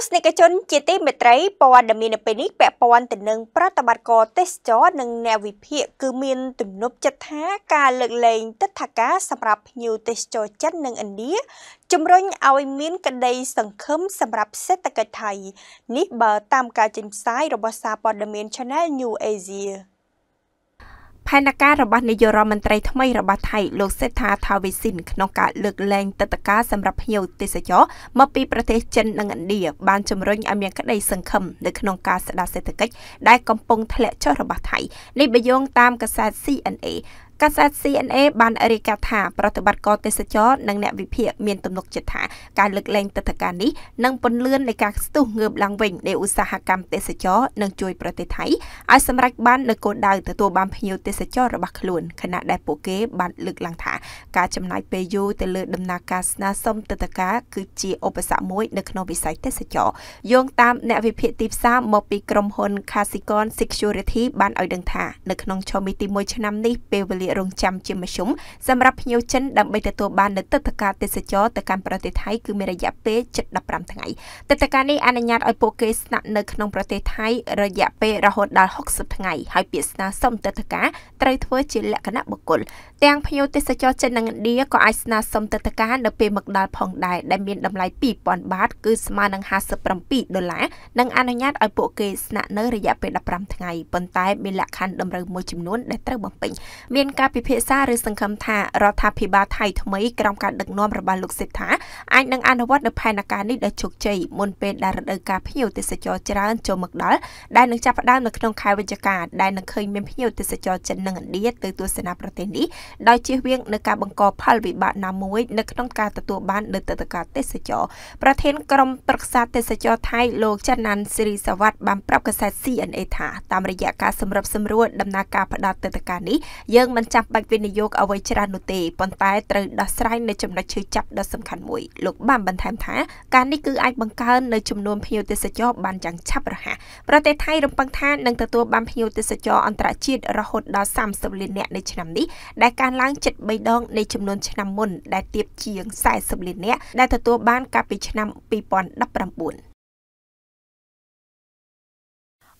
ស្សនិកជនជាទីមេត្រីព័ត៌មាននៅពេលនេះពាក់ព័ន្ធទៅនឹងប្រតិបត្តិការទេសចរនិងអ្នកវិភាគគឺមានទំនុកចិត្តថាការលើកលែងទឹកថាការសម្រាប់ភ្ញៀវទេសចរចិននិងឥណ្ឌាជំរុញឲ្យមានក្តីសង្ឃឹមសម្រាប់សេដ្ឋកិច្ចថៃនេះបើតាមការចេញផ្សាយរបស់សារព័ត៌មាន Channel New Asia ផែនការរបស់នាយករដ្ឋមន្ត្រីថ្មីរបស់ថៃលោកសេដ្ឋាថាវិសិនក្នុងការលើកលែងទឹកតការសម្រាប់ភ្ញៀវទេសចរមកពីប្រទេសចិននិងឥណ្ឌាបានជំរុញឲ្យមានក្តីសង្ឃឹមនៅក្នុងការស្ដារសេដ្ឋកិច្ចដែលកំពុងធ្លាក់ចុះរបស់ថៃនេះបយងតាមកសែត CNA កាសែត CNA បានរាយការណ៍ថាប្រតិបត្តិករទេសចរនិងអ្នកវិភាគមានទំនុកចិត្តថាការលើកលែងទឹកធការនេះនឹងពន្លឿននៃការស្ទុះងើបឡើងវិញនៃឧស្សាហកម្មទេសចរនិងជួយប្រទេសថៃឲ្យសម្រេចបាននូវគោលដៅទទួលបានភ្ញៀវទេសចររបស់ខ្លួនខណៈដែលពួកគេបានលើកឡើងថាការចំណាយពេលយូរទៅលើដំណើរការស្នើសុំទឹកធការគឺជាឧបសគ្គមួយនៅក្នុងវិស័យទេសចរយោងតាមអ្នកវិភាគទីផ្សារមកពីក្រុមហ៊ុន Casicon Security បានឲ្យដឹងថានៅក្នុងឆមីទី1ឆ្នាំនេះពេលវេលារងចាំជាមធ្យមសម្រាប់ភ្ញៀវចិនដើម្បីទទួលបាននូវទឹកធការទេសចរទៅកាន់ប្រទេសថៃគឺមានរយៈពេល715ថ្ងៃទឹកធការនេះអនុញ្ញាតឲ្យពួកគេស្នាក់នៅក្នុងប្រទេសថៃរយៈពេលរហូតដល់60ថ្ងៃហើយពាក្យស្នើសុំទឹកធការត្រូវធ្វើជាលក្ខណៈបុគ្គលទាំងភ្ញៀវទេសចរចិននិងឥណ្ឌាក៏អាចស្នើសុំទឹកធការនៅពេលមកដល់ផងដែរដែលមានតម្លៃ2000បាត គឺស្មើនឹង57ដុល្លារនិងអនុញ្ញាតឲ្យពួកគេស្នាក់នៅរយៈពេល15ថ្ងៃប៉ុន្តែមានលក្ខខណ្ឌតម្រូវមួយចំនួនដែលត្រូវបំពេញមានការពិភាក្សាឬសង្ឃឹមថារដ្ឋាភិបាលថៃថ្មីក្រោមការដឹកនាំរបស់លោកសេដ្ឋាអាចនឹងអនុវត្តនូវផែនការនេះដោយជោគជ័យមុនពេលដែលរដូវកាលភ្ញៀវទេសចរច្រើនចូលមកដល់ដែលនឹងចាប់ផ្ដើមនៅក្នុងខែវិច្ឆិកាដែលនឹងឃើញមានភ្ញៀវទេសចរចិននិងឥណ្ឌាទៅទស្សនាប្រទេសនេះដោយជៀសវាងនឹងការបង្កផលវិបាកណាមួយនៅក្នុងការទទួលបានលើទឹកដីទេសចរប្រធានក្រុមប្រឹក្សាទេសចរថៃលោកចន្ទណានសិរីសវັດបានប្រាប់កាសែត CNA ថាតាមរយៈការសម្របសម្រួលដំណើរការផ្ដល់ទឹកដីនេះយើងមិនចាំបាច់វិនិយោគអ្វីច្រើននោះទេប៉ុន្តែត្រូវដោះស្រាយនៅចំណុចឈឺចាប់ដ៏សំខាន់មួយលោកបានបន្ថែមថាការនេះគឺអាចបង្កើននៅចំនួនភ្ញៀវទេសចរបានយ៉ាងឆាប់រហ័សប្រទេសថៃរំពឹងថានឹងទទួលបានភ្ញៀវទេសចរ អន្តរជាតិរហូតដល់30លាននាក់នៅឆ្នាំនេះដែលកើនឡើងជិត3ដងនៃចំនួនឆ្នាំមុនដែលទៀបជាង40លាននាក់ដែលទទួលបានកាលពីឆ្នាំ2019